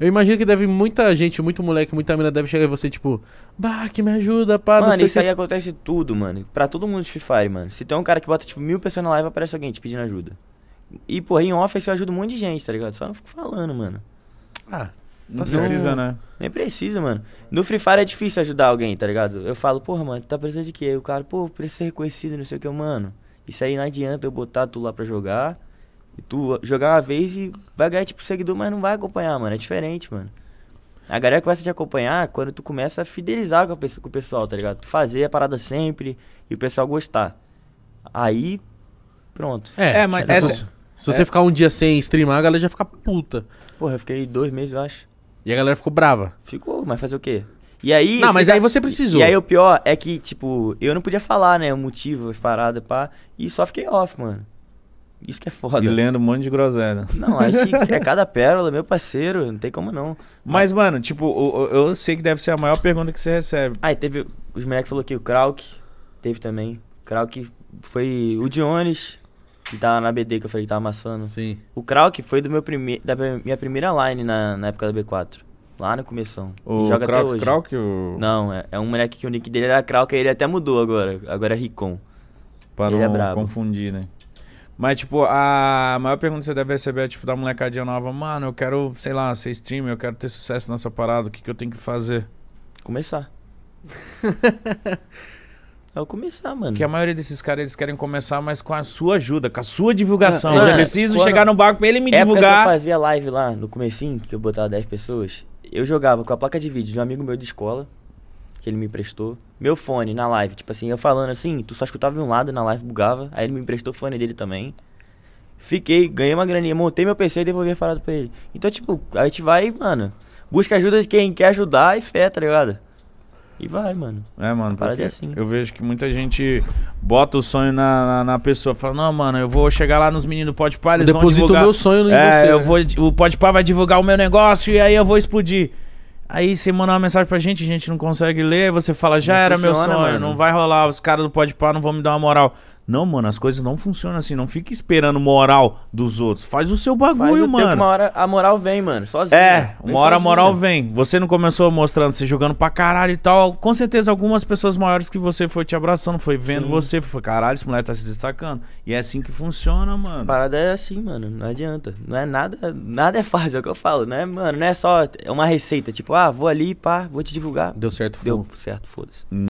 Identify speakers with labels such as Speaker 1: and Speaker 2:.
Speaker 1: Eu imagino que deve muita gente, muito moleque, muita mina deve chegar e você, tipo,
Speaker 2: bah, que me ajuda, pá, Mano, isso que... aí acontece tudo, mano. Pra todo mundo de Free Fire, mano. Se tem um cara que bota, tipo, mil pessoas na live, aparece alguém te pedindo ajuda. E, porra, em office eu ajudo um monte de gente, tá ligado? Só não fico falando, mano. Ah, não tá precisa, né? Nem precisa, mano. No Free Fire é difícil ajudar alguém, tá ligado? Eu falo, porra, mano, tá precisando de quê? o cara, pô, precisa ser reconhecido, não sei o que, mano. Isso aí não adianta eu botar tu lá pra jogar e tu jogar uma vez e vai ganhar, tipo, seguidor, mas não vai acompanhar, mano. É diferente, mano. A galera começa a te acompanhar quando tu começa a fidelizar com, a pessoa, com o pessoal, tá ligado? Tu fazer a parada sempre e o pessoal gostar. Aí, pronto. É, é mas tipo, essa... Se, se é. você ficar um dia sem streamar, a galera já fica puta. Porra, eu fiquei dois meses, eu acho. E a galera ficou brava. Ficou, mas fazer o quê? E aí. Não, mas fica... aí você precisou. E aí o pior é que, tipo, eu não podia falar, né? O motivo, as paradas, pá. E só fiquei off, mano. Isso que é foda. E lendo um monte de groselha. Não, acho que é cada pérola, meu parceiro, não tem como não. Mas, mano, tipo, eu, eu sei que deve ser a maior pergunta que você recebe. Aí ah, teve. Os moleques falou que o Krauk teve também. Krauk foi o Dionis, que tava na BD que eu falei que tava amassando. Sim. O Krauk foi do meu prime... da minha primeira line na, na época da B4. Lá no começo. O joga Krauk, até hoje. Krauk, o... Não, é, é um moleque que o nick dele era Krauk, ele até mudou agora. Agora é Ricon. Para ele é não é confundir, né?
Speaker 1: Mas, tipo, a maior pergunta que você deve receber é, tipo, da molecadinha nova, mano, eu quero, sei lá, ser streamer, eu quero ter sucesso nessa parada, o que, que eu tenho que fazer? Começar. É o começar, mano. Porque a maioria desses caras, eles querem começar, mas com a sua ajuda, com a sua divulgação. eu é, preciso quando... chegar no barco pra ele me divulgar. eu
Speaker 2: fazia live lá no comecinho, que eu botava 10 pessoas, eu jogava com a placa de vídeo de um amigo meu de escola, que ele me emprestou. Meu fone na live, tipo assim, eu falando assim, tu só escutava de um lado na live, bugava. Aí ele me emprestou o fone dele também. Fiquei, ganhei uma graninha, montei meu PC e devolvi a parada pra ele. Então, tipo, a gente vai, mano, busca ajuda de quem quer ajudar e fé, tá ligado? E vai, mano. É, mano.
Speaker 1: para de é assim. Eu vejo que muita gente bota o sonho na, na, na pessoa. Fala, não, mano, eu vou chegar lá nos meninos do Podpah, eles eu vão divulgar... o meu sonho no é, você, eu né? vou, O Podpah vai divulgar o meu negócio e aí eu vou explodir. Aí você manda uma mensagem pra gente, a gente não consegue ler, você fala, já não era funciona, meu sonho, mano. não vai rolar, os caras do Podpah não vão me dar uma moral. Não, mano, as coisas não funcionam assim. Não fica esperando moral dos outros. Faz o seu bagulho, Faz o mano. Teu, uma
Speaker 2: hora a moral vem, mano. Sozinho. É, uma hora a moral
Speaker 1: vem. Você não começou mostrando, você jogando pra caralho e tal. Com certeza, algumas pessoas maiores que você foi te abraçando, foi vendo Sim. você,
Speaker 2: foi, caralho, esse moleque tá se destacando. E é assim que funciona, mano. A parada é assim, mano. Não adianta. Não é nada. Nada é fácil, é o que eu falo, né, mano? Não é só é uma receita, tipo, ah, vou ali, pá, vou te divulgar. Deu certo, Deu certo, foda-se.